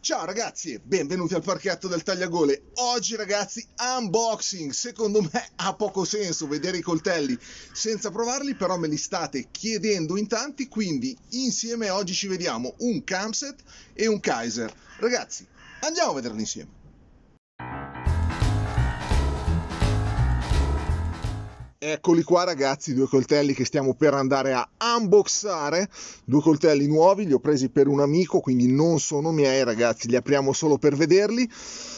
Ciao ragazzi e benvenuti al parchetto del tagliagole. Oggi ragazzi unboxing, secondo me ha poco senso vedere i coltelli senza provarli, però me li state chiedendo in tanti, quindi insieme oggi ci vediamo un Camset e un Kaiser. Ragazzi, andiamo a vederli insieme. Eccoli qua ragazzi, due coltelli che stiamo per andare a unboxare, due coltelli nuovi, li ho presi per un amico, quindi non sono miei ragazzi, li apriamo solo per vederli.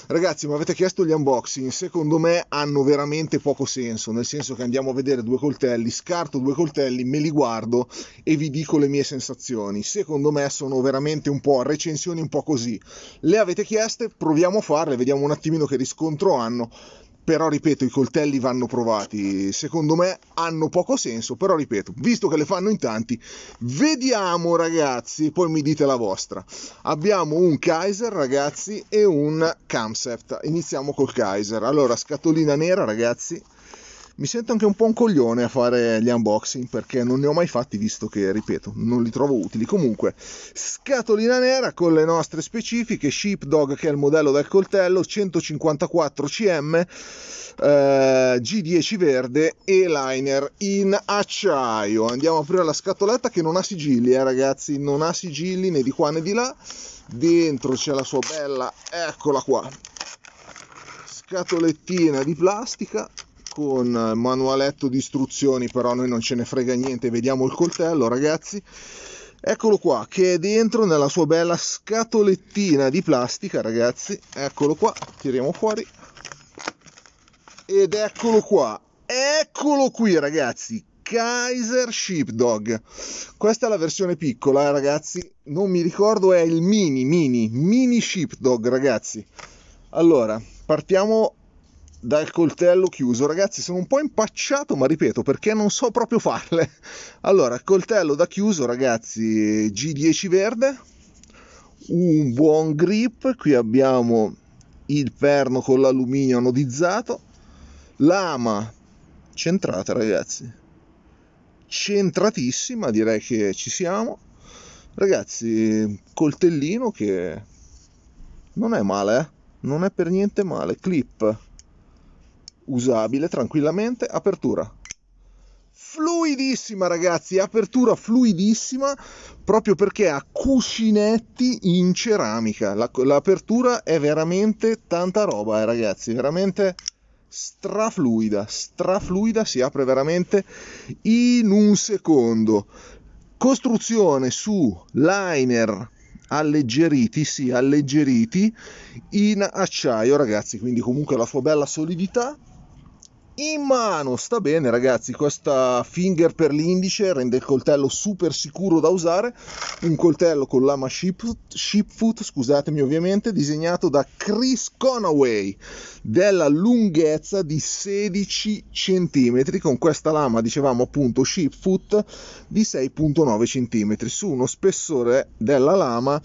Ragazzi, mi avete chiesto gli unboxing, secondo me hanno veramente poco senso, nel senso che andiamo a vedere due coltelli, scarto due coltelli, me li guardo e vi dico le mie sensazioni. Secondo me sono veramente un po' recensioni un po' così. Le avete chieste, proviamo a farle, vediamo un attimino che riscontro hanno però ripeto i coltelli vanno provati secondo me hanno poco senso però ripeto visto che le fanno in tanti vediamo ragazzi poi mi dite la vostra abbiamo un Kaiser ragazzi e un camseft iniziamo col Kaiser allora scatolina nera ragazzi mi sento anche un po' un coglione a fare gli unboxing perché non ne ho mai fatti visto che, ripeto, non li trovo utili. Comunque, scatolina nera con le nostre specifiche, Sheepdog che è il modello del coltello, 154 cm, eh, G10 verde e liner in acciaio. Andiamo a aprire la scatoletta che non ha sigilli, eh, ragazzi, non ha sigilli né di qua né di là. Dentro c'è la sua bella, eccola qua, scatolettina di plastica con eh, manualetto di istruzioni, però noi non ce ne frega niente, vediamo il coltello ragazzi. Eccolo qua, che è dentro nella sua bella scatolettina di plastica, ragazzi. Eccolo qua, tiriamo fuori. Ed eccolo qua, eccolo qui ragazzi, Kaiser Sheepdog. Questa è la versione piccola, eh, ragazzi. Non mi ricordo, è il mini, mini, mini Sheepdog, ragazzi. Allora, partiamo dal coltello chiuso ragazzi sono un po' impacciato ma ripeto perché non so proprio farle allora coltello da chiuso ragazzi G10 verde un buon grip qui abbiamo il perno con l'alluminio anodizzato lama centrata ragazzi centratissima direi che ci siamo ragazzi coltellino che non è male eh? non è per niente male clip usabile tranquillamente, apertura fluidissima ragazzi, apertura fluidissima proprio perché ha cuscinetti in ceramica, l'apertura è veramente tanta roba eh, ragazzi, veramente strafluida, strafluida, si apre veramente in un secondo. Costruzione su liner alleggeriti, sì, alleggeriti in acciaio ragazzi, quindi comunque la sua bella solidità in mano sta bene ragazzi questa finger per l'indice rende il coltello super sicuro da usare un coltello con lama shipfoot scusatemi ovviamente disegnato da Chris Conaway della lunghezza di 16 cm con questa lama dicevamo appunto shipfoot di 6.9 cm su uno spessore della lama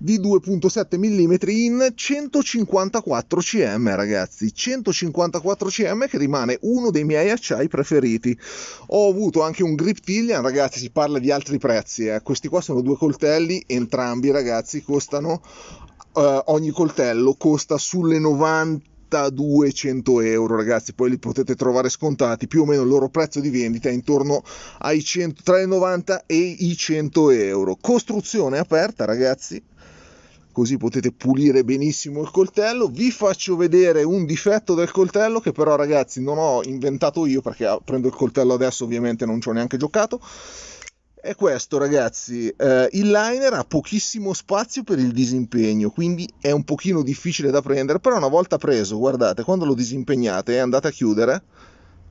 di 2.7 mm in 154 cm ragazzi 154 cm che rimane uno dei miei acciai preferiti ho avuto anche un grip Tillian ragazzi si parla di altri prezzi eh. questi qua sono due coltelli entrambi ragazzi costano eh, ogni coltello costa sulle 90 200 euro ragazzi poi li potete trovare scontati più o meno il loro prezzo di vendita è intorno ai 100, tra i 90 e i 100 euro costruzione aperta ragazzi così potete pulire benissimo il coltello vi faccio vedere un difetto del coltello che però ragazzi non ho inventato io perché prendo il coltello adesso ovviamente non ci ho neanche giocato è questo ragazzi eh, il liner ha pochissimo spazio per il disimpegno quindi è un pochino difficile da prendere però una volta preso guardate quando lo disimpegnate e eh, andate a chiudere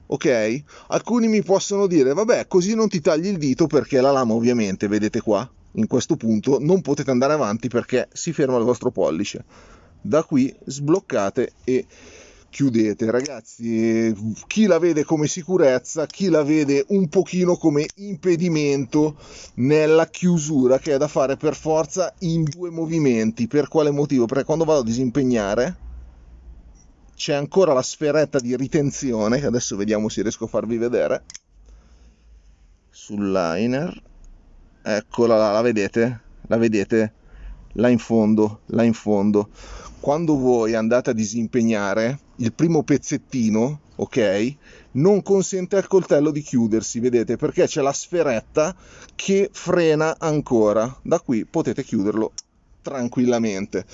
ok alcuni mi possono dire vabbè così non ti tagli il dito perché la lama ovviamente vedete qua in questo punto non potete andare avanti perché si ferma il vostro pollice da qui sbloccate e chiudete ragazzi chi la vede come sicurezza chi la vede un pochino come impedimento nella chiusura che è da fare per forza in due movimenti per quale motivo perché quando vado a disimpegnare c'è ancora la sferetta di ritenzione che adesso vediamo se riesco a farvi vedere sul liner eccola là, la vedete la vedete là in fondo là in fondo quando voi andate a disimpegnare il primo pezzettino, ok? Non consente al coltello di chiudersi, vedete, perché c'è la sferetta che frena ancora. Da qui potete chiuderlo tranquillamente.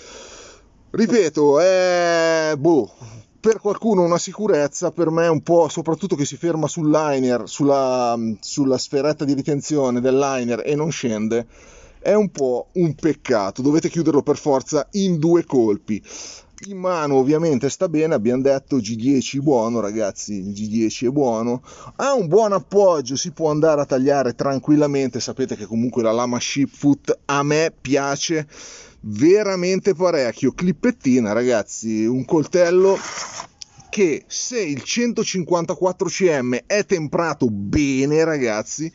Ripeto, è eh, boh, per qualcuno una sicurezza, per me un po', soprattutto che si ferma sul liner, sulla, sulla sferetta di ritenzione del liner e non scende, è un po' un peccato, dovete chiuderlo per forza in due colpi in mano ovviamente sta bene, abbiamo detto G10 buono ragazzi, il G10 è buono, ha un buon appoggio, si può andare a tagliare tranquillamente, sapete che comunque la lama Shipfoot a me piace veramente parecchio, clippettina ragazzi, un coltello che se il 154 cm è temprato bene ragazzi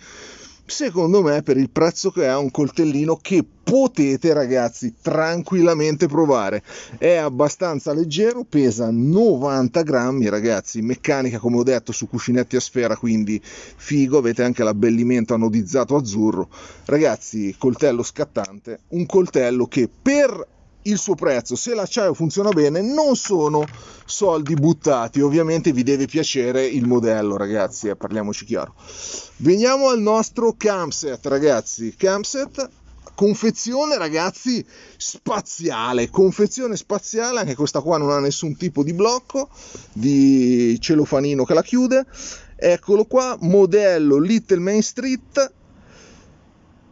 secondo me per il prezzo che ha un coltellino che potete ragazzi tranquillamente provare è abbastanza leggero pesa 90 grammi ragazzi meccanica come ho detto su cuscinetti a sfera quindi figo avete anche l'abbellimento anodizzato azzurro ragazzi coltello scattante un coltello che per il suo prezzo. Se l'acciaio funziona bene, non sono soldi buttati. Ovviamente vi deve piacere il modello, ragazzi, eh, parliamoci chiaro. Veniamo al nostro camset, ragazzi. Camset confezione ragazzi spaziale confezione spaziale anche questa qua non ha nessun tipo di blocco di celofanino che la chiude eccolo qua modello Little Main Street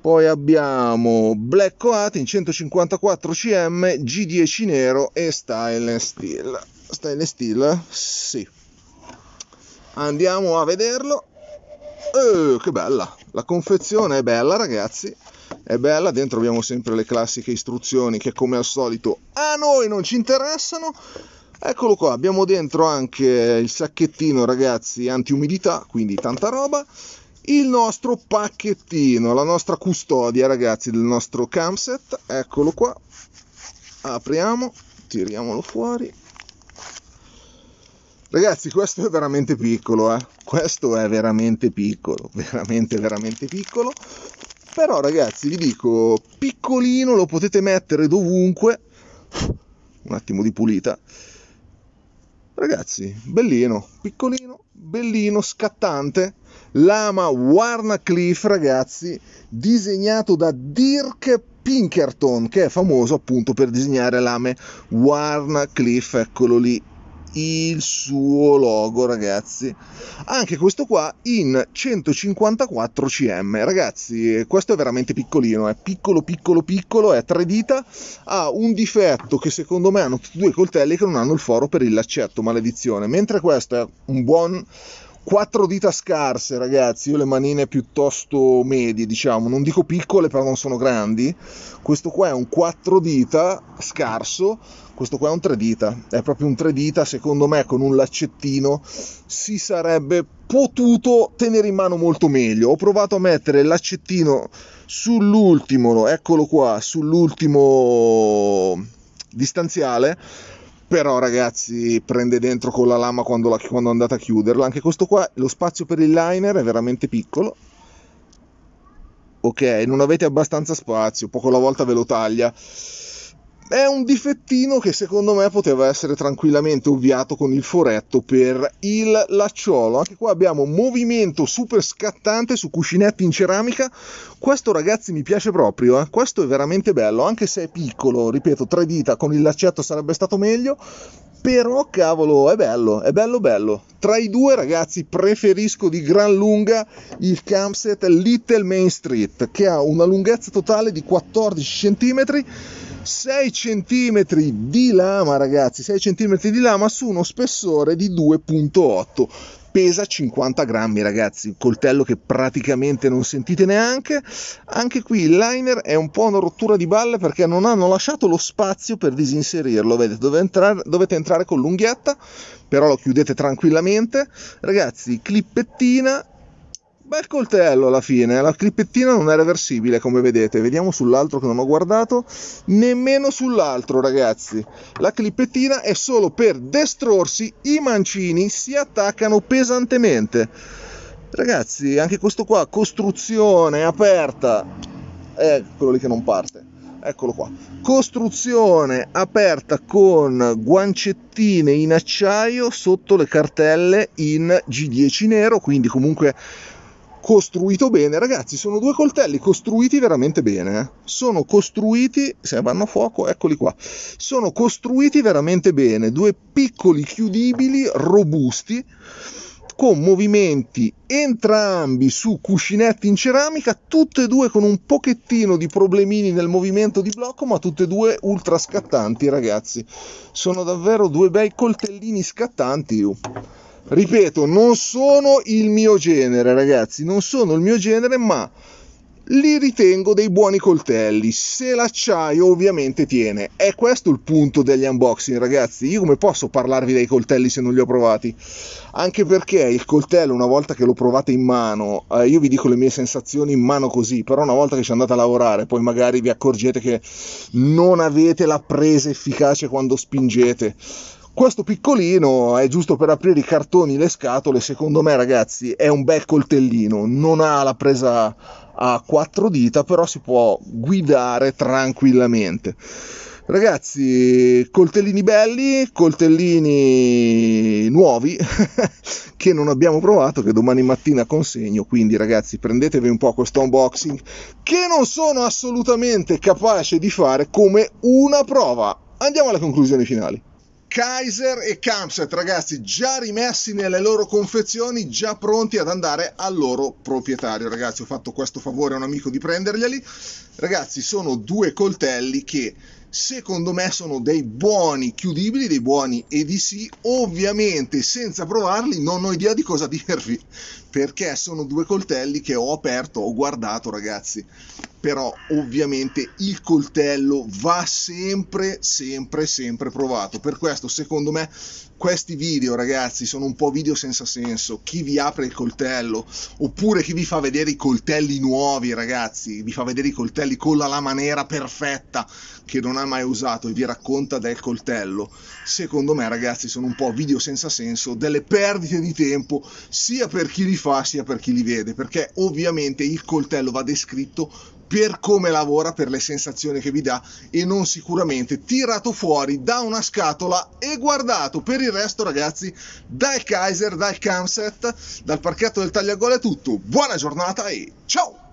poi abbiamo Black Coat in 154 cm, G10 nero e Style Steel. Style Steel? Sì. Andiamo a vederlo. Eh, che bella! La confezione è bella, ragazzi. È bella, dentro abbiamo sempre le classiche istruzioni che come al solito a noi non ci interessano. Eccolo qua, abbiamo dentro anche il sacchettino ragazzi anti umidità, quindi tanta roba il nostro pacchettino, la nostra custodia, ragazzi, del nostro camset. Eccolo qua. Apriamo, tiriamolo fuori. Ragazzi, questo è veramente piccolo, eh. Questo è veramente piccolo, veramente, veramente piccolo. Però, ragazzi, vi dico, piccolino, lo potete mettere dovunque. Un attimo di pulita Ragazzi, bellino, piccolino, bellino, scattante. Lama Warnacliffe, ragazzi, disegnato da Dirk Pinkerton, che è famoso appunto per disegnare lame Warnacliffe, eccolo lì il suo logo ragazzi anche questo qua in 154 cm ragazzi questo è veramente piccolino è eh. piccolo piccolo piccolo è a tre dita ha un difetto che secondo me hanno tutti due coltelli che non hanno il foro per il laccetto maledizione mentre questo è un buon quattro dita scarse, ragazzi. Io le manine piuttosto medie, diciamo, non dico piccole, però non sono grandi. Questo qua è un quattro dita scarso, questo qua è un tre dita. È proprio un tre dita, secondo me, con un laccettino si sarebbe potuto tenere in mano molto meglio. Ho provato a mettere il laccettino sull'ultimo, eccolo qua, sull'ultimo distanziale però ragazzi prende dentro con la lama quando, la, quando andate a chiuderla anche questo qua lo spazio per il liner è veramente piccolo ok non avete abbastanza spazio poco alla volta ve lo taglia è un difettino che secondo me poteva essere tranquillamente ovviato con il foretto per il lacciolo. Anche qua abbiamo un movimento super scattante su cuscinetti in ceramica. Questo ragazzi mi piace proprio, eh? questo è veramente bello, anche se è piccolo, ripeto, tre dita con il laccetto sarebbe stato meglio. Però cavolo, è bello, è bello bello. Tra i due ragazzi preferisco di gran lunga il campset Little Main Street che ha una lunghezza totale di 14 cm 6 cm di lama, ragazzi, 6 cm di lama su uno spessore di 2.8 pesa 50 grammi ragazzi coltello che praticamente non sentite neanche anche qui il liner è un po' una rottura di balle perché non hanno lasciato lo spazio per disinserirlo vedete dovete entrare, dovete entrare con l'unghietta però lo chiudete tranquillamente ragazzi clippettina Bel coltello alla fine, la clippettina non è reversibile come vedete, vediamo sull'altro che non ho guardato, nemmeno sull'altro ragazzi. La clippettina è solo per destrorsi, i mancini si attaccano pesantemente. Ragazzi, anche questo qua, costruzione aperta, è quello lì che non parte, eccolo qua. Costruzione aperta con guancettine in acciaio sotto le cartelle in G10 nero, quindi comunque costruito bene, ragazzi, sono due coltelli costruiti veramente bene. Eh. Sono costruiti, se vanno a fuoco, eccoli qua. Sono costruiti veramente bene, due piccoli chiudibili robusti con movimenti entrambi su cuscinetti in ceramica, tutte e due con un pochettino di problemini nel movimento di blocco, ma tutte e due ultra scattanti, ragazzi. Sono davvero due bei coltellini scattanti. Io. Uh ripeto, non sono il mio genere, ragazzi, non sono il mio genere, ma li ritengo dei buoni coltelli. Se l'acciaio ovviamente tiene. È questo il punto degli unboxing, ragazzi. Io come posso parlarvi dei coltelli se non li ho provati? Anche perché il coltello, una volta che lo provate in mano, eh, io vi dico le mie sensazioni in mano così, però una volta che ci andate a lavorare, poi magari vi accorgete che non avete la presa efficace quando spingete. Questo piccolino è giusto per aprire i cartoni, le scatole, secondo me ragazzi è un bel coltellino, non ha la presa a quattro dita, però si può guidare tranquillamente. Ragazzi, coltellini belli, coltellini nuovi che non abbiamo provato, che domani mattina consegno, quindi ragazzi prendetevi un po' questo unboxing che non sono assolutamente capace di fare come una prova. Andiamo alle conclusioni finali. Kaiser e Kamset, ragazzi, già rimessi nelle loro confezioni, già pronti ad andare al loro proprietario. Ragazzi, ho fatto questo favore a un amico di prenderglieli. Ragazzi, sono due coltelli che secondo me sono dei buoni chiudibili, dei buoni EDC, ovviamente senza provarli non ho idea di cosa dirvi, perché sono due coltelli che ho aperto, ho guardato ragazzi, però ovviamente il coltello va sempre, sempre, sempre provato, per questo secondo me questi video ragazzi sono un po' video senza senso, chi vi apre il coltello oppure chi vi fa vedere i coltelli nuovi ragazzi, vi fa vedere i coltelli con la lama nera perfetta che non ha mai usato e vi racconta del coltello, secondo me ragazzi sono un po' video senza senso, delle perdite di tempo sia per chi li fa fa sia per chi li vede, perché ovviamente il coltello va descritto per come lavora, per le sensazioni che vi dà e non sicuramente tirato fuori da una scatola e guardato. Per il resto ragazzi, dal Kaiser, dal Camset, dal parchetto del tagliagole è tutto. Buona giornata e ciao!